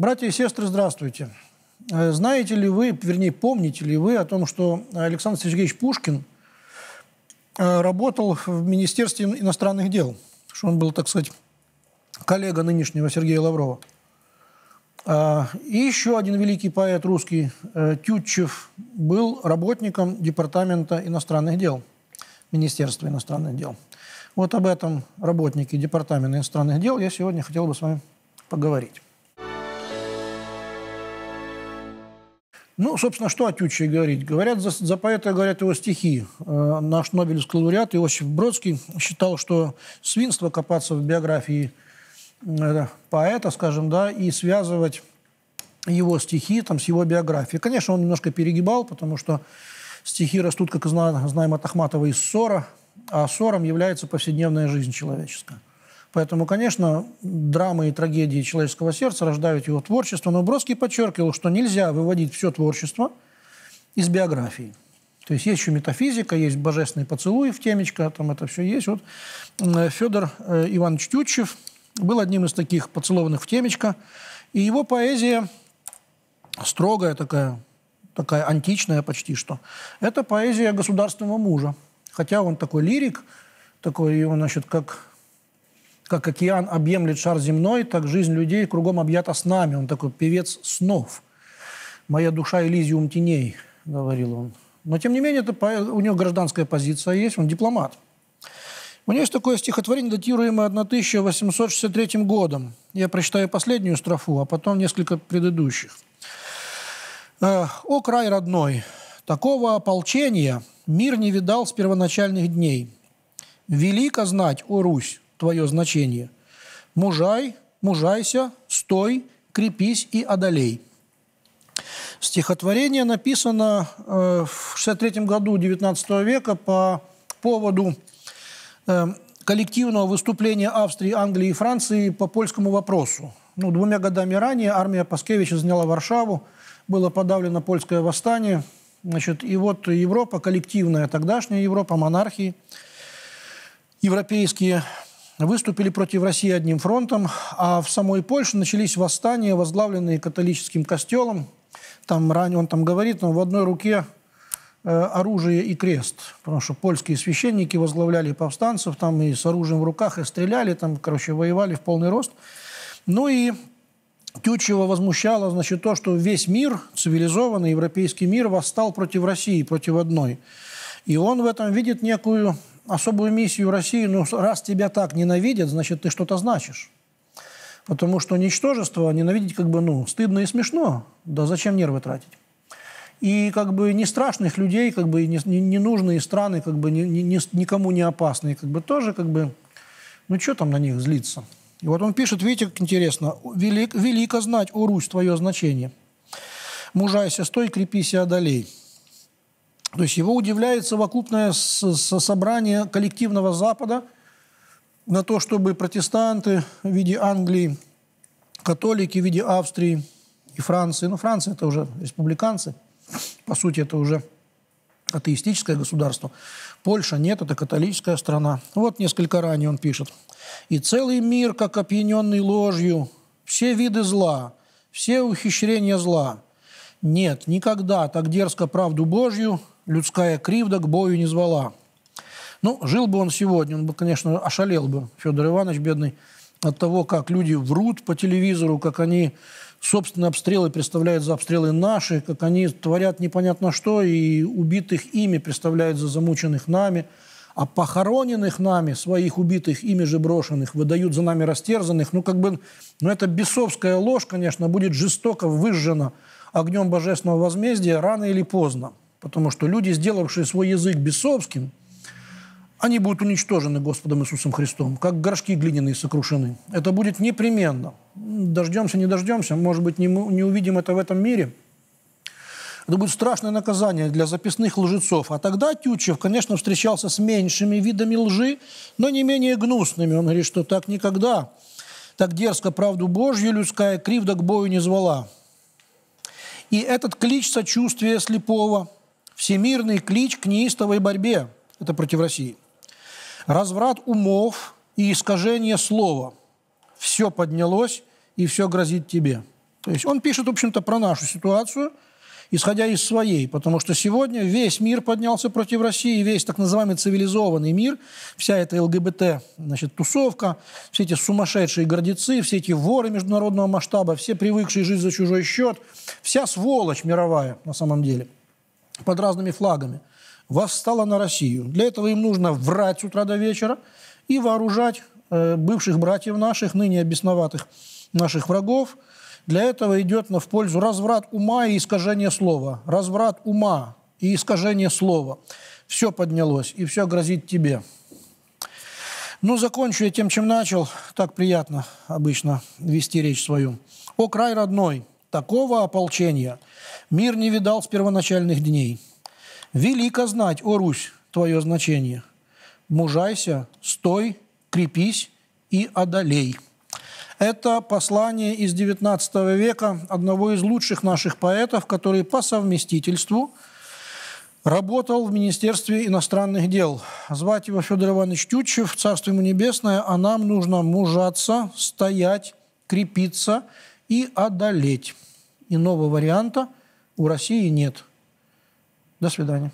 Братья и сестры, здравствуйте. Э, знаете ли вы, вернее, помните ли вы о том, что Александр Сергеевич Пушкин э, работал в Министерстве иностранных дел, что он был, так сказать, коллега нынешнего Сергея Лаврова. А, и еще один великий поэт русский, э, Тютчев, был работником Департамента иностранных дел, Министерства иностранных дел. Вот об этом работнике Департамента иностранных дел я сегодня хотел бы с вами поговорить. Ну, собственно, что о Тютчеве говорить? Говорят, за, за поэта говорят его стихи. Э, наш Нобелевский лауреат Иосиф Бродский считал, что свинство копаться в биографии э, поэта, скажем, да, и связывать его стихи там, с его биографией. Конечно, он немножко перегибал, потому что стихи растут, как знаем от Ахматова, из ссора, а ссором является повседневная жизнь человеческая. Поэтому, конечно, драмы и трагедии человеческого сердца рождают его творчество. Но Бродский подчеркивал, что нельзя выводить все творчество из биографии. То есть есть еще метафизика, есть божественный поцелуй в темечко, там это все есть. Вот Федор э, Иванович Тютчев был одним из таких поцелованных в темечко. И его поэзия строгая такая, такая античная почти что. Это поэзия государственного мужа. Хотя он такой лирик, такой, и он, значит, как как океан объемлет шар земной, так жизнь людей кругом объята снами. Он такой певец снов. «Моя душа – Элизиум теней», – говорил он. Но, тем не менее, это, у него гражданская позиция есть, он дипломат. У него есть такое стихотворение, датируемое 1863 годом. Я прочитаю последнюю строфу, а потом несколько предыдущих. «Э, «О край родной, такого ополчения мир не видал с первоначальных дней. Велико знать, о Русь, твое значение. Мужай, мужайся, стой, крепись и одолей. Стихотворение написано э, в 63 году XIX века по поводу э, коллективного выступления Австрии, Англии и Франции по польскому вопросу. Ну, двумя годами ранее армия Паскевича заняла Варшаву, было подавлено польское восстание. Значит, и вот Европа, коллективная тогдашняя Европа, монархии, европейские выступили против России одним фронтом, а в самой Польше начались восстания, возглавленные католическим костелом. Там ранее он там говорит, но в одной руке э, оружие и крест, потому что польские священники возглавляли повстанцев, там и с оружием в руках, и стреляли, там, короче, воевали в полный рост. Ну и Тютчева возмущало, значит, то, что весь мир, цивилизованный европейский мир, восстал против России, против одной. И он в этом видит некую особую миссию России, ну, раз тебя так ненавидят, значит, ты что-то значишь. Потому что ничтожество ненавидеть как бы, ну, стыдно и смешно. Да зачем нервы тратить? И как бы не страшных людей, как бы не, не нужные страны, как бы не, не, никому не опасные, как бы тоже как бы, ну что там на них злиться? И вот он пишет, видите, как интересно, «Велик, «Велико знать, о Русь, твое значение. Мужайся, стой, крепись и одолей». То есть его удивляет совокупное собрание коллективного Запада на то, чтобы протестанты в виде Англии, католики в виде Австрии и Франции, ну Франция это уже республиканцы, по сути это уже атеистическое государство. Польша нет, это католическая страна. Вот несколько ранее он пишет. «И целый мир, как опьяненный ложью, все виды зла, все ухищрения зла. Нет, никогда так дерзко правду Божью людская кривда к бою не звала. Ну, жил бы он сегодня, он бы, конечно, ошалел бы, Федор Иванович, бедный, от того, как люди врут по телевизору, как они собственные обстрелы представляют за обстрелы наши, как они творят непонятно что, и убитых ими представляют за замученных нами, а похороненных нами, своих убитых, ими же брошенных, выдают за нами растерзанных. Ну, как бы, ну, эта бесовская ложь, конечно, будет жестоко выжжена огнем божественного возмездия рано или поздно. Потому что люди, сделавшие свой язык бесовским, они будут уничтожены Господом Иисусом Христом, как горшки глиняные сокрушены. Это будет непременно. Дождемся, не дождемся, может быть, не, не увидим это в этом мире. Это будет страшное наказание для записных лжецов. А тогда Тютчев, конечно, встречался с меньшими видами лжи, но не менее гнусными. Он говорит, что так никогда, так дерзко правду Божью людская кривда к бою не звала. И этот клич сочувствия слепого – всемирный клич к неистовой борьбе. Это против России. Разврат умов и искажение слова. Все поднялось и все грозит тебе. То есть он пишет, в общем-то, про нашу ситуацию, исходя из своей, потому что сегодня весь мир поднялся против России, весь так называемый цивилизованный мир, вся эта ЛГБТ, значит, тусовка, все эти сумасшедшие гордецы, все эти воры международного масштаба, все привыкшие жить за чужой счет, вся сволочь мировая на самом деле – под разными флагами, восстала на Россию. Для этого им нужно врать с утра до вечера и вооружать э, бывших братьев наших, ныне обесноватых наших врагов. Для этого идет на в пользу разврат ума и искажение слова. Разврат ума и искажение слова. Все поднялось, и все грозит тебе. Ну, закончу я тем, чем начал. Так приятно обычно вести речь свою. «О край родной, Такого ополчения мир не видал с первоначальных дней. Велико знать, о Русь, твое значение. Мужайся, стой, крепись и одолей. Это послание из XIX века одного из лучших наших поэтов, который по совместительству работал в Министерстве иностранных дел. Звать его Федор Иванович Тютчев, Царство ему небесное, а нам нужно мужаться, стоять, крепиться – и одолеть. Иного варианта у России нет. До свидания.